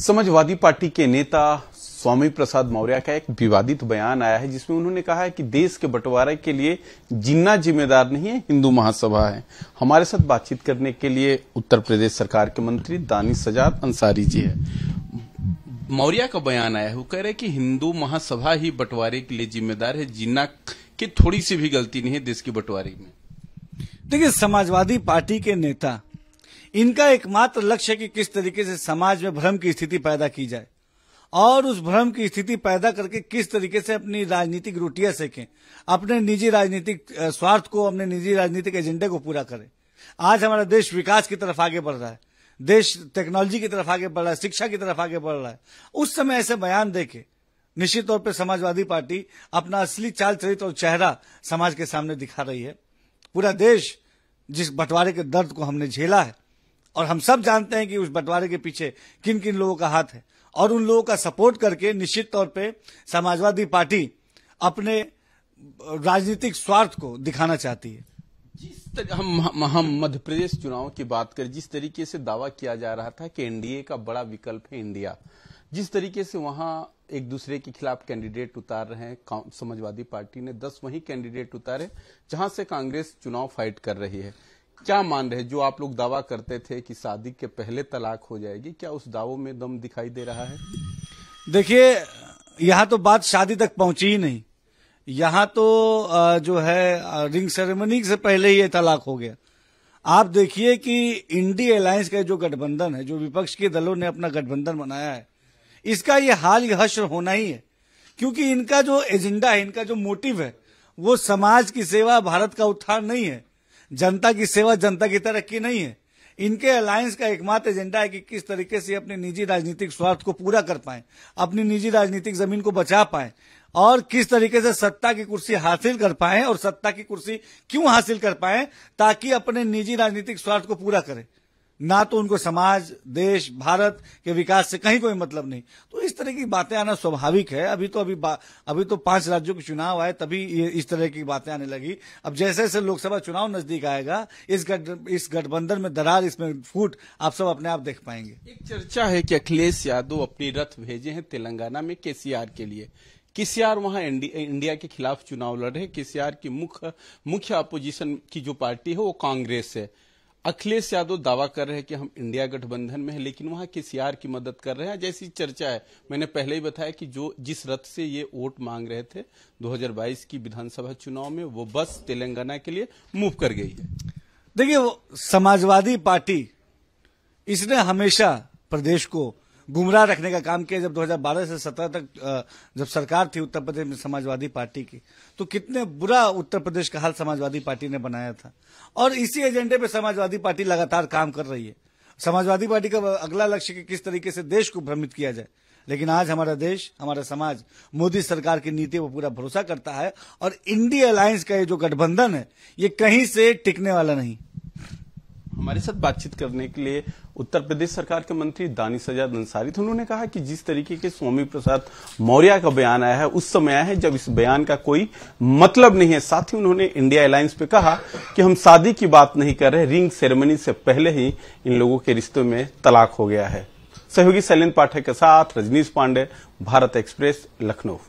Samajwadi party के नेता स्वामी प्रसाद मौर्य का एक विवादित बयान आया है जिसमें उन्होंने कहा है कि देश के बंटवारे के लिए जिन्ना जिम्मेदार नहीं है हिंदू महासभा है हमारे साथ बातचीत करने के लिए उत्तर प्रदेश सरकार के मंत्री दानी सजाद अंसारी जी है मौर्य का बयान आया है वो कह रहे कि हिंदू महासभा ही बंटवारे के लिए जिम्मेदार है जिन्ना की थोड़ी सी भी गलती नहीं है देश के बंटवारे में देखिए समाजवादी पार्टी के नेता इनका एकमात्र लक्ष्य है कि किस तरीके से समाज में भ्रम की स्थिति पैदा की जाए और उस भ्रम की स्थिति पैदा करके किस तरीके से अपनी राजनीतिक रोटियां सेकें अपने निजी राजनीतिक स्वार्थ को अपने निजी राजनीतिक एजेंडे को पूरा करें आज हमारा देश विकास की तरफ आगे बढ़ रहा है देश टेक्नोलॉजी की तरफ आगे बढ़ रहा है शिक्षा की तरफ आगे बढ़ रहा है उस समय ऐसे बयान देखे निश्चित तौर पर समाजवादी पार्टी अपना असली चाल चरित्र और चेहरा समाज के सामने दिखा रही है पूरा देश जिस बंटवारे के दर्द को हमने झेला है और हम सब जानते हैं कि उस बंटवारे के पीछे किन किन लोगों का हाथ है और उन लोगों का सपोर्ट करके निश्चित तौर पे समाजवादी पार्टी अपने राजनीतिक स्वार्थ को दिखाना चाहती है जिस हम हम, हम मध्य प्रदेश चुनाव की बात करें जिस तरीके से दावा किया जा रहा था कि एनडीए का बड़ा विकल्प है इंडिया जिस तरीके से वहां एक दूसरे के खिलाफ कैंडिडेट उतार रहे हैं समाजवादी पार्टी ने दस वही कैंडिडेट उतारे जहां से कांग्रेस चुनाव फाइट कर रही है क्या मान रहे जो आप लोग दावा करते थे कि शादी के पहले तलाक हो जाएगी क्या उस दावों में दम दिखाई दे रहा है देखिए यहाँ तो बात शादी तक पहुंची ही नहीं यहाँ तो जो है रिंग सेरेमनी से पहले ही ये तलाक हो गया आप देखिए कि इंडी अलायंस का जो गठबंधन है जो विपक्ष के दलों ने अपना गठबंधन बनाया है इसका ये हाल ये हश्र होना ही है क्योंकि इनका जो एजेंडा है इनका जो मोटिव है वो समाज की सेवा भारत का उत्थान नहीं है जनता की सेवा जनता की तरक्की नहीं है इनके अलायंस का एकमात्र एजेंडा है कि किस तरीके से अपने निजी राजनीतिक स्वार्थ को पूरा कर पाए अपनी निजी राजनीतिक जमीन को बचा पाए और किस तरीके से सत्ता की कुर्सी हासिल कर पाए और सत्ता की कुर्सी क्यों हासिल कर पाए ताकि अपने निजी राजनीतिक स्वार्थ को पूरा करें ना तो उनको समाज देश भारत के विकास से कहीं कोई मतलब नहीं तो इस तरह की बातें आना स्वाभाविक है अभी तो अभी अभी तो पांच राज्यों के चुनाव आए तभी इस तरह की बातें आने लगी अब जैसे जैसे लोकसभा चुनाव नजदीक आएगा इस गट, इस गठबंधन में दरार इसमें फूट आप सब अपने आप देख पाएंगे एक चर्चा है कि अखिलेश यादव अपनी रथ भेजे हैं तेलंगाना में केसीआर के लिए केसीआर वहां इंडिया के खिलाफ चुनाव लड़ रहे केसीआर की मुख्य अपोजिशन की जो पार्टी है वो कांग्रेस है अखिलेश यादव दावा कर रहे हैं कि हम इंडिया गठबंधन में हैं लेकिन वहां केसीआर की मदद कर रहे हैं जैसी चर्चा है मैंने पहले ही बताया कि जो जिस रथ से ये वोट मांग रहे थे 2022 की विधानसभा चुनाव में वो बस तेलंगाना के लिए मूव कर गई है देखिए समाजवादी पार्टी इसने हमेशा प्रदेश को गुमराह रखने का काम किया जब 2012 से 17 तक जब सरकार थी उत्तर प्रदेश में समाजवादी पार्टी की तो कितने बुरा उत्तर प्रदेश का हाल समाजवादी पार्टी ने बनाया था और इसी एजेंडे पे समाजवादी पार्टी लगातार काम कर रही है समाजवादी पार्टी का अगला लक्ष्य कि किस तरीके से देश को भ्रमित किया जाए लेकिन आज हमारा देश हमारा समाज मोदी सरकार की नीति पर पूरा भरोसा करता है और इंडिया अलायंस का ये जो गठबंधन है ये कहीं से टिकने वाला नहीं हमारे साथ बातचीत करने के लिए उत्तर प्रदेश सरकार के मंत्री दानी सजाद अंसारी थे उन्होंने कहा कि जिस तरीके के स्वामी प्रसाद मौर्य का बयान आया है उस समय आया है जब इस बयान का कोई मतलब नहीं है साथ ही उन्होंने इंडिया एयरलाइंस पे कहा कि हम शादी की बात नहीं कर रहे रिंग सेरेमनी से पहले ही इन लोगों के रिश्तों में तलाक हो गया है सहयोगी शैलेन्द्र पाठक के साथ रजनीश पांडे भारत एक्सप्रेस लखनऊ